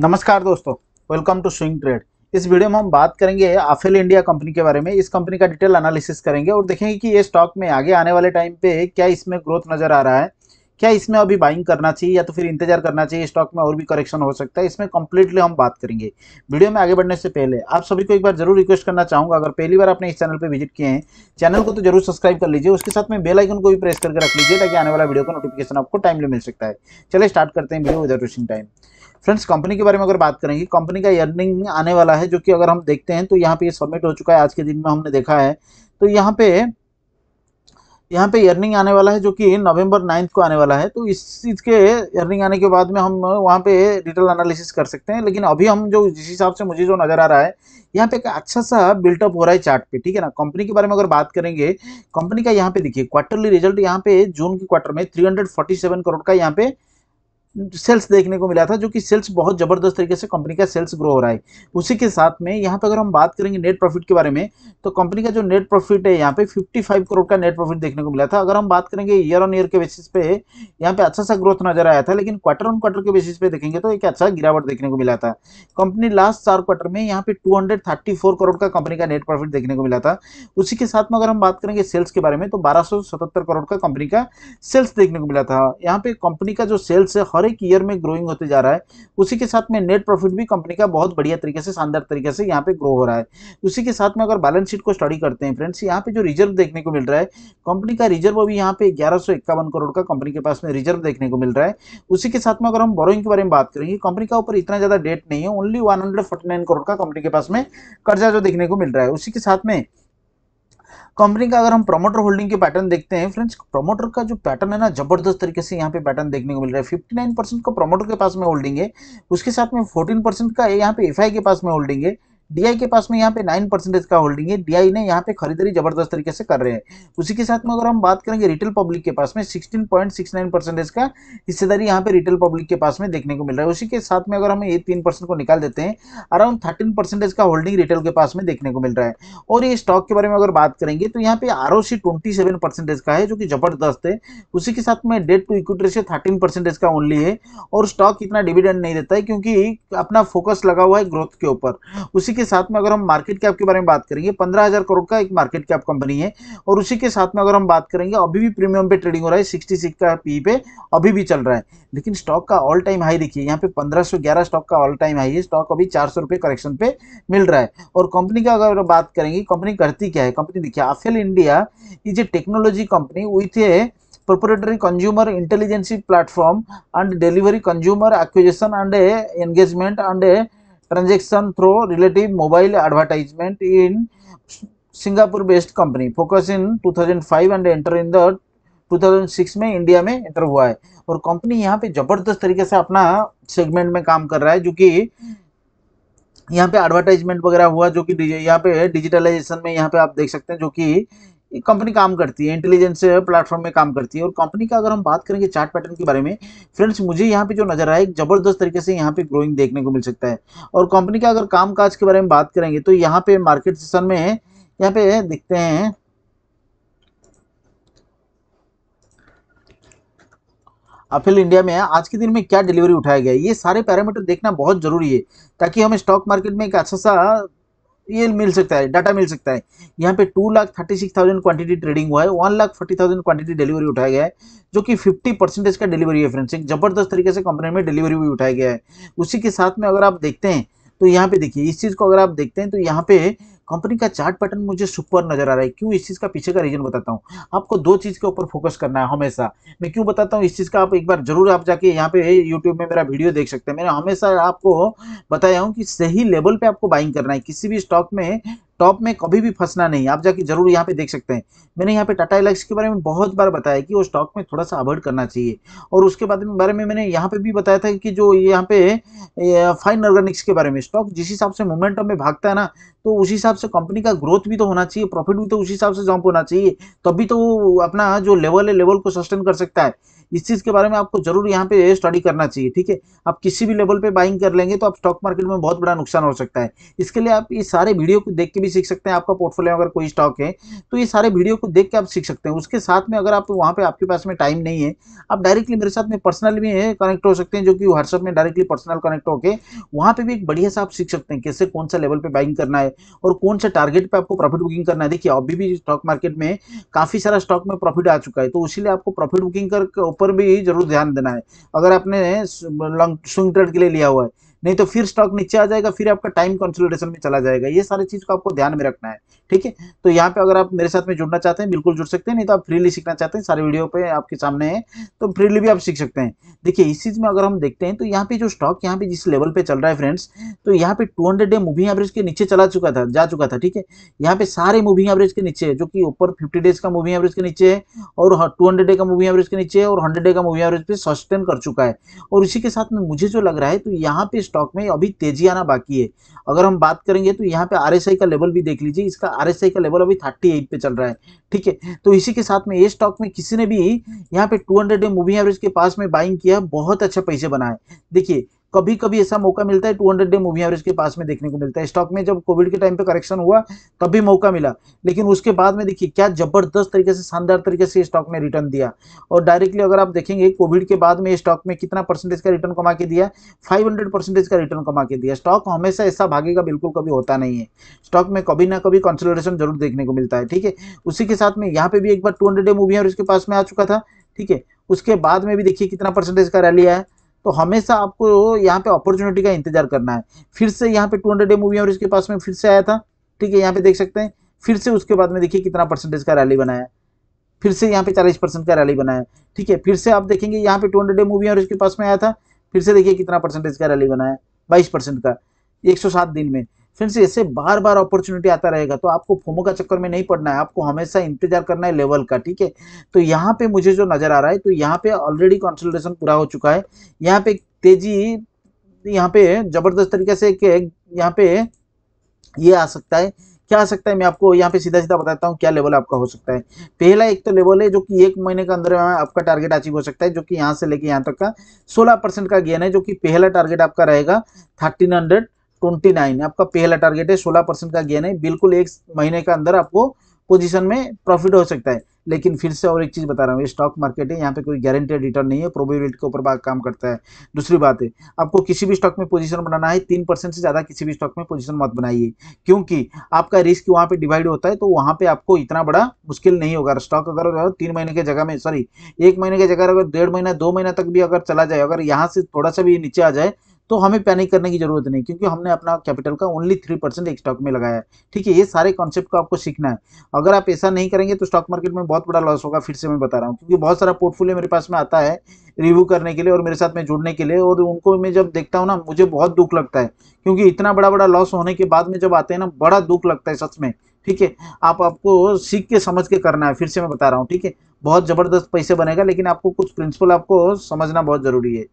नमस्कार दोस्तों welcome to swing trade इस वीडियो में हम बात करेंगे आफेल इंडिया कंपनी के बारे में इस कंपनी का डिटेल एनालिसिस करेंगे और देखेंगे कि ये स्टॉक में आगे आने वाले टाइम पे क्या इसमें ग्रोथ नज़र आ रहा है क्या इसमें अभी बाइंग करना चाहिए या तो फिर इंतजार करना चाहिए स्टॉक में और भी करेक्शन हो सकता है इसमें कंप्लीटली हम बात करेंगे वीडियो में आगे बढ़ने से पहले आप सभी को एक बार जरूर रिक्वेस्ट करना चाहूंगा अगर पहली बार आपने इस चैनल पर विजिट किए हैं चैनल को तो जरूर सब्सक्राइब कर लीजिए उसके साथ में बेलाइकन को भी प्रेस करके रख लीजिए ताकि आने वाला वीडियो का नोटिफिकेशन आपको टाइमली मिल सकता है चले स्टार्ट करते हैं video without wasting time friends company के बारे में अगर बात करेंगे कंपनी का अर्निंग आने वाला है जो कि अगर हम देखते हैं तो यहाँ पे सबमिट हो चुका है आज के दिन में हमने देखा है तो यहाँ पे यहाँ पे अर्निंग आने वाला है जो कि नवंबर नाइन्थ को आने वाला है तो इस चीज़ के अर्निंग आने के बाद में हम वहाँ पे डिटेल एनालिसिस कर सकते हैं लेकिन अभी हम जो जिस हिसाब से मुझे जो नज़र आ रहा है यहाँ पे एक अच्छा सा बिल्टअप हो रहा है चार्ट पे ठीक है ना कंपनी के बारे में अगर बात करेंगे कंपनी का यहाँ पे देखिए क्वार्टरली रिजल्ट यहाँ पे जून के क्वार्टर में थ्री करोड़ का यहाँ पे सेल्स देखने को मिला था जो कि सेल्स बहुत ज़बरदस्त तरीके से कंपनी का सेल्स ग्रो हो रहा है उसी के साथ में यहाँ पर अगर हम बात करेंगे नेट प्रॉफिट के बारे में तो कंपनी का जो नेट प्रॉफिट है यहाँ पे 55 करोड़ का नेट प्रॉफिट देखने को मिला था अगर हम बात करेंगे ईयर ऑन ईयर के बेसिस पे यहाँ पे अच्छा सा ग्रोथ नजर आया था लेकिन क्वार्टर ऑन क्वार्टर के बेसिस पे देखेंगे तो एक अच्छा गिरावट देखने को मिला था कंपनी लास्ट चार क्वार्टर में यहाँ पे टू करोड़ का कंपनी का नेट प्रॉफिट देखने को मिला था उसी के साथ में अगर हम बात करेंगे सेल्स के बारे में तो बारह करोड़ का कंपनी का सेल्स देखने को मिला था यहाँ पे कंपनी का जो सेल्स है हर एक ईयर में ग्रोइंग होते जा रहा है उसी के साथ में नेट प्रॉफिट भी कंपनी का बहुत बढ़िया तरीके से शानदार तरीके से यहाँ पे ग्रो हो रहा है उसी के साथ में अगर बैलेंस शीट को स्टडी करते हैं फ्रेंड्स यहाँ पे जो रिजर्व देखने को मिल रहा है कंपनी का रिजर्व अभी यहाँ पे ग्यारह करोड़ का कंपनी के पास में रिजर्व देखने को मिल रहा है उसी के साथ में अगर हम बोरोइंग के बारे में बात करेंगे कंपनी का ऊपर इतना ज़्यादा डेट नहीं है ओनली वन करोड़ का कंपनी के पास में कर्जा जो देखने को मिल रहा है उसी के साथ में कंपनी का अगर हम प्रमोटर होल्डिंग के पैटर्न देखते हैं फ्रेंड्स प्रमोटर का जो पैटर्न है ना जबरदस्त तरीके से यहाँ पे पैटर्न देखने को मिल रहा है फिफ्टी नाइन परसेंट का प्रमोटर के पास में होल्डिंग है उसके साथ में फोर्टीन परसेंट का यहाँ पे एफ के पास में होल्डिंग है डीआई के पास में यहाँ पे नाइन परसेंटेज का होल्डिंग है डीआई ने यहाँ पे खरीदारी जबरदस्त तरीके से कर रहे हैं उसी के साथ में अगर हम बात करेंगे रिटेल पब्लिक के पास में sixteen point six nine percentage का हिस्सेदारी यहाँ पे रिटेल पब्लिक के पास में देखने को मिल रहा है उसी के साथ में अगर हम ये तीन परसेंट को निकाल देते हैं अराउंड थर्टीन परसेंटेज का होल्डिंग रिटेल के पास में देखने को मिल रहा है और ये स्टॉक के बारे में अगर बात करेंगे तो यहाँ पे आर ट्वेंटी सेवन का है जो कि जबरदस्त है उसी के साथ में debt to equity ratio thirteen percentage का ओनली है और स्टॉक इतना डिविडेंड नहीं देता है क्योंकि अपना फोकस लगा हुआ है ग्रोथ के ऊपर उसी के के साथ में अगर हम मार्केट कैप के बारे में बात करेंगे पंद्रह हज़ार करोड़ का एक मार्केट कैप कंपनी है और उसी के साथ में अगर हम बात करेंगे अभी भी प्रीमियम पे ट्रेडिंग हो रहा है सिक्सटी सिक्स का पी e पे अभी भी चल रहा है लेकिन स्टॉक का ऑल टाइम हाई देखिए यहाँ पे पंद्रह स्टॉक का ऑल टाइम हाई है स्टॉक अभी चार सौ करेक्शन पे मिल रहा है और कंपनी का अगर बात करेंगे कंपनी करती क्या है कंपनी देखिए Affle India is a technology company with a proprietary consumer intelligence platform and delivery consumer acquisition and a engagement and a transaction through relative mobile advertisement in Singapore based company focus in 2005 and enter in the 2006 में India में enter हुआ है और company यहाँ पे ज़बरदस्त तरीके से अपना सेगमेंट में काम कर रहा है जो कि यहाँ पे एडवर्टाइजमेंट वगैरह हुआ जो कि यहाँ पे डिजिटलाइजेशन में यहाँ पे आप देख सकते हैं जो कि एक कंपनी काम करती है इंटेलिजेंस प्लेटफॉर्म में काम करती है और कंपनी का अगर हम बात करेंगे चार्ट पैटर्न के बारे में फ्रेंड्स मुझे यहाँ पे जो नजर आया एक जबरदस्त तरीके से यहाँ पे ग्रोइंग देखने को मिल सकता है और कंपनी का अगर कामकाज के बारे में बात करेंगे तो यहाँ पे मार्केट सेशन में यहाँ पे दिखते हैं अफिल इंडिया में आज के दिन में क्या डिलीवरी उठाया गया ये सारे पैरामीटर देखना बहुत जरूरी है ताकि हम स्टॉक मार्केट में एक अच्छा सा ये मिल सकता है डाटा मिल सकता है यहाँ पे two lakh thirty six thousand quantity trading हुआ है one lakh forty thousand quantity delivery उठाया गया है जो कि फिफ्टी परसेंटेज का डिलीवरी है फ्रेंड्स एक जबरदस्त तरीके से कंपनी में डिलीवरी भी उठाया गया है उसी के साथ में अगर आप देखते हैं तो यहाँ पे देखिए इस चीज़ को अगर आप देखते हैं तो यहाँ पे कंपनी का चार्ट पैटर्न मुझे सुपर नजर आ रहा है क्यों इस चीज़ का पीछे का रीजन बताता हूँ आपको दो चीज़ के ऊपर फोकस करना है हमेशा मैं क्यों बताता हूँ इस चीज़ का आप एक बार जरूर आप जाके यहाँ पे यूट्यूब में मेरा वीडियो देख सकते हैं मैंने हमेशा आपको बताया हूँ कि सही लेवल पे आपको बाइंग करना है किसी भी स्टॉक में टॉप में कभी भी फंसना नहीं आप जाके जरूर यहाँ पे देख सकते हैं मैंने यहाँ पे टाटा एलेक्स के बारे में बहुत बार बताया कि वो स्टॉक में थोड़ा सा अवॉइड करना चाहिए और उसके बाद में बारे में मैंने यहाँ पे भी बताया था कि जो यहाँ पे फाइन ऑर्गेनिक्स के बारे में स्टॉक जिस हिसाब से मोमेंटम में भागता है ना तो उस हिसाब से कंपनी का ग्रोथ भी तो होना चाहिए प्रॉफिट भी तो उस हिसाब से जंप होना चाहिए तभी तो वो अपना जो लेवल है लेवल को सस्टेन कर सकता है इस चीज़ के बारे में आपको जरूर यहाँ पे स्टडी करना चाहिए ठीक है आप किसी भी लेवल पे बाइंग कर लेंगे तो आप स्टॉक मार्केट में बहुत बड़ा नुकसान हो सकता है इसके लिए आप ये सारे वीडियो को देख के भी सीख सकते हैं आपका पोर्टफोलियो अगर कोई स्टॉक है तो ये सारे वीडियो को देख के आप सीख सकते हैं उसके साथ में अगर आप वहाँ पर आपके पास में टाइम नहीं है आप डायरेक्टली मेरे साथ में पर्सनल भी कनेक्ट हो सकते हैं जो कि व्हाट्सअप में डायरेक्टली पर्सनल कनेक्ट होकर वहाँ पर भी एक बढ़िया सा आप सीख सकते हैं कैसे कौन सा लेवल पर बाइंग करना है और कौन से टारगेट पे आपको प्रॉफिट बुकिंग करना है देखिए अभी भी स्टॉक मार्केट में काफ़ी सारा स्टॉक में प्रॉफिट आ चुका है तो उसी आपको प्रॉफिट बुकिंग कर ऊपर भी जरूर ध्यान देना है अगर आपने लॉन्ग स्विंग ट्रेड के लिए लिया हुआ है नहीं तो फिर स्टॉक नीचे आ जाएगा फिर आपका टाइम कंसल्टेशन में चला जाएगा ये सारी चीज़ को आपको ध्यान में रखना है ठीक है तो यहाँ पे अगर आप मेरे साथ में जुड़ना चाहते हैं बिल्कुल जुड़ सकते हैं नहीं तो आप फ्रीली सीखना चाहते हैं सारे वीडियो पे आपके सामने है तो फ्रीली भी आप सीख सकते हैं देखिए इस चीज़ में अगर हम देखते हैं तो यहाँ पे जो स्टॉक यहाँ पे जिस लेवल पे चल रहा है फ्रेंड्स तो यहाँ पे टू डे मूविंग एवरेज के नीचे चला चुका था जा चुका था ठीक है यहाँ पे सारे मूविंग एवरेज के नीचे है जो कि ऊपर फिफ्टी डेज का मूविंग एवरेज के नीचे है और टू हाँ, डे का मूविंग एवरेज के नीचे है और हंड्रेड डे का मूविंग एवरेज पे सस्टेन कर चुका है और इसी के साथ में मुझे जो लग रहा है तो यहाँ पे स्टॉक में अभी तेजी आना बाकी है अगर हम बात करेंगे तो यहाँ पे आर का लेवल भी देख लीजिए इसका आर का लेवल अभी थर्टी एट पे चल रहा है ठीक है तो इसी के साथ में ये स्टॉक में किसी ने भी यहाँ पे टू हंड्रेड एवरेज के पास में बाइंग किया बहुत अच्छा पैसे बनाए देखिए कभी कभी ऐसा मौका मिलता है 200 डे मूविंग एवरेज के पास में देखने को मिलता है स्टॉक में जब कोविड के टाइम पे करेक्शन हुआ तब भी मौका मिला लेकिन उसके बाद में देखिए क्या जबरदस्त तरीके से शानदार तरीके से स्टॉक ने रिटर्न दिया और डायरेक्टली अगर आप देखेंगे कोविड के बाद में स्टॉक में कितना परसेंटेज का रिटर्न कमा के दिया फाइव परसेंटेज का रिटर्न कमा के दिया स्टॉक हमेशा ऐसा भागेगा बिल्कुल कभी होता नहीं है स्टॉक में कभी ना कभी कंसल्टेशन जरूर देखने को मिलता है ठीक है उसी के साथ में यहाँ पे भी एक बार टू डे मूविंग एवरेज के पास में आ चुका था ठीक है उसके बाद में भी देखिए कितना परसेंटेज का रैली आया तो हमेशा आपको यहाँ पे अपॉर्चुनिटी का इंतजार करना है फिर से यहाँ पे 200 डे मूवी और इसके पास में फिर से आया था ठीक है यहाँ पे देख सकते हैं फिर से उसके बाद में देखिए कितना परसेंटेज का रैली बनाया फिर से यहाँ पे 40 परसेंट का रैली बनाया ठीक है फिर से आप देखेंगे यहाँ पे 200 डे मूवी और इसके पास में आया था फिर से देखिए कितना परसेंटेज का रैली बनाया बाईस परसेंट का एक दिन में फ्रेंड्स ऐसे बार बार अपॉर्चुनिटी आता रहेगा तो आपको फोमो का चक्कर में नहीं पड़ना है आपको हमेशा इंतजार करना है लेवल का ठीक है तो यहाँ पे मुझे जो नज़र आ रहा है तो यहाँ पे ऑलरेडी कॉन्सल्टेशन पूरा हो चुका है यहाँ पे तेजी यहाँ पे जबरदस्त तरीके से यहाँ पे ये आ सकता है क्या आ सकता है मैं आपको यहाँ पे सीधा सीधा बताता हूँ क्या लेवल आपका हो सकता है पहला एक तो लेवल है जो कि एक महीने के अंदर आपका टारगेट अचीव हो सकता है जो कि यहाँ से लेके यहाँ तक का सोलह परसेंट का गेन है जो कि पहला टारगेट आपका रहेगा थर्टीन हंड्रेड ट्वेंटी नाइन आपका पहला टारगेट है सोलह परसेंट का गेन है बिल्कुल एक महीने के अंदर आपको पोजीशन में प्रॉफिट हो सकता है लेकिन फिर से और एक चीज़ बता रहा हूँ ये स्टॉक मार्केट है यहाँ पे कोई गारंटेड रिटर्न नहीं है प्रोबेबिलिटी के ऊपर काम करता है दूसरी बात है आपको किसी भी स्टॉक में पोजीशन बनाना है तीन परसेंट से ज़्यादा किसी भी स्टॉक में पोजीशन मत बनाइए क्योंकि आपका रिस्क वहाँ पे डिवाइड होता है तो वहाँ पे आपको इतना बड़ा मुश्किल नहीं होगा स्टॉक अगर तीन महीने की जगह में सॉरी एक महीने की जगह अगर डेढ़ महीना दो महीना तक भी अगर चला जाए अगर यहाँ से थोड़ा सा भी नीचे आ जाए तो हमें पैनिक करने की जरूरत नहीं क्योंकि हमने अपना कैपिटल का ओनली थ्री परसेंट एक स्टॉक में लगाया है ठीक है ये सारे कॉन्सेप्ट को आपको सीखना है अगर आप ऐसा नहीं करेंगे तो स्टॉक मार्केट में बहुत बड़ा लॉस होगा फिर से मैं बता रहा हूँ क्योंकि बहुत सारा पोर्टफोलियो मेरे पास में आता है रिव्यू करने के लिए और मेरे साथ में जुड़ने के लिए और उनको मैं जब देखता हूँ ना मुझे बहुत दुख लगता है क्योंकि इतना बड़ा बड़ा लॉस होने के बाद में जब आते हैं ना बड़ा दुख लगता है सच में ठीक है आप आपको सीख के समझ के करना है फिर से मैं बता रहा हूँ ठीक है बहुत ज़बरदस्त पैसे बनेगा लेकिन आपको कुछ प्रिंसिपल आपको समझना बहुत ज़रूरी है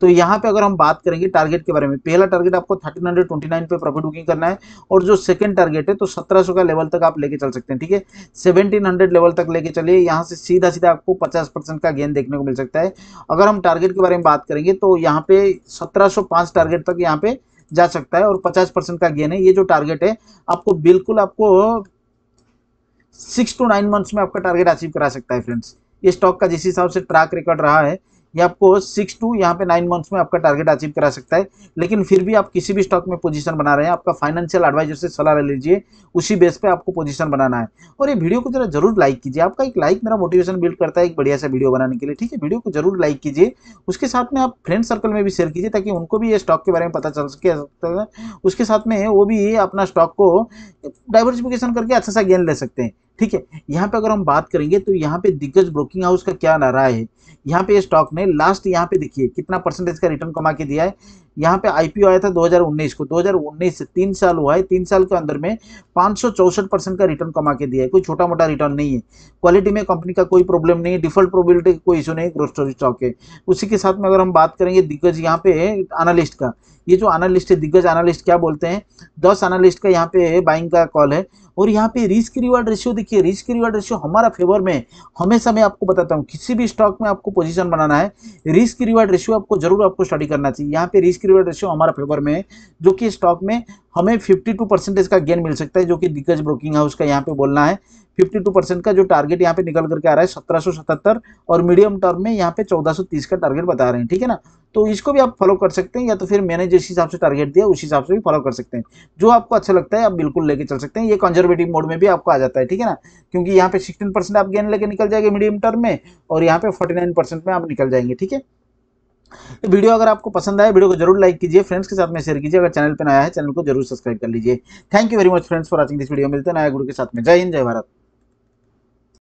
तो यहाँ पे अगर हम बात करेंगे टारगेट के बारे में पहला टारगेट आपको थर्टीन हंड्रेड ट्वेंटी नाइन पे प्रॉफिट बुकिंग करना है और जो सेकंड टारगेट है तो सत्रह सौ का लेवल तक आप लेके चल सकते हैं ठीक है सेवनटीन हंड्रेड लेवल तक लेके चलिए यहाँ से सीधा सीधा आपको पचास परसेंट का गेन देखने को मिल सकता है अगर हम टारगेट के बारे में बात करेंगे तो यहाँ पे सत्रह सौ पांच टारगेट तक यहाँ पे जा सकता है और पचास परसेंट का गेन है ये जो टारगेट है आपको बिल्कुल आपको सिक्स टू नाइन मंथ्स में आपका टारगेट अचीव करा सकता है फ्रेंड्स ये स्टॉक का जिस हिसाब से ट्रैक रिकॉर्ड रहा है ये आपको सिक्स टू यहाँ पे नाइन मंथ्स में आपका टारगेट अचीव करा सकता है लेकिन फिर भी आप किसी भी स्टॉक में पोजीशन बना रहे हैं आपका फाइनेंशियल एडवाइजर से सलाह ले लीजिए उसी बेस पे आपको पोजीशन बनाना है और ये वीडियो को जरा जरूर लाइक कीजिए आपका एक लाइक मेरा मोटिवेशन बिल्ड करता है एक बढ़िया सा वीडियो बनाने के लिए ठीक है वीडियो को जरूर लाइक कीजिए उसके साथ में आप फ्रेंड सर्कल में भी शेयर कीजिए ताकि उनको भी ये स्टॉक के बारे में पता चल सके उसके साथ में वो भी अपना स्टॉक को डाइवर्सिफिकेशन करके अच्छा सा गेन ले सकते हैं ठीक है यहाँ पे अगर हम बात करेंगे तो यहाँ पे दिग्गज ब्रोकिंग हाउस का क्या नारा है यहाँ पे स्टॉक ने लास्ट यहाँ पे देखिए कितना परसेंटेज का रिटर्न कमा के दिया है यहाँ पे आईपीओ आया था 2019 को 2019 से तीन साल हुआ है तीन साल के अंदर में पाँच परसेंट का रिटर्न कमा के दिया है कोई छोटा मोटा रिटर्न नहीं है क्वालिटी में कंपनी का कोई प्रॉब्लम नहीं है डिफॉल्ट प्रोबिलिटी कोई इशू नहीं ग्रोथ स्टोरी स्टॉक के उसी के साथ में अगर हम बात करेंगे दिग्गज यहाँ पे एनालिस्ट का ये जो एनालिस्ट है दिग्गज एनालिस्ट क्या बोलते हैं दस एनालिस्ट का यहाँ पे बाइंग का कॉल है और यहाँ पे रिस्क रिवार्ड रेशियो देखिए रिस्क रिवार्ड रेशियो हमारा फेवर में हमेशा मैं आपको बताता हूँ किसी भी स्टॉक में आपको पोजीशन बनाना है रिस्क रिवार्ड रेशियो आपको जरूर आपको स्टडी करना चाहिए यहाँ पे रिस्क रिवर रेशियो हमारा फेवर में है जो कि स्टॉक में हमें 52 परसेंटेज का गेन मिल सकता है जो कि दिग्गज ब्रोकिंग हाउस का यहाँ पे बोलना है 52 परसेंट का जो टारगेट यहाँ पे निकल करके आ रहा है 1777 और मीडियम टर्म में यहाँ पे 1430 का टारगेट बता रहे हैं ठीक है ना तो इसको भी आप फॉलो कर सकते हैं या तो फिर मैंने जिस हिसाब से टारगेट दिया उस हिसाब से भी फॉलो कर सकते हैं जो आपको अच्छा लगता है आप बिल्कुल लेके चल सकते हैं ये कंजर्वेटिव मोड में भी आपको आ जाता है ठीक है ना क्योंकि यहाँ पे सिक्सटीन आप गेन लेके निकल जाएंगे मीडियम टर्म में और यहाँ पे फोर्टी में आप निकल जाएंगे ठीक है वीडियो अगर आपको पसंद आए वीडियो को जरूर लाइक कीजिए फ्रेंड्स के साथ में शेयर कीजिए अगर चैनल पर नया है चैनल को जरूर सब्सक्राइब कर लीजिए thank you very much friends for watching this video मिलते हैं नया गुरु के साथ में जय हिंद जय भारत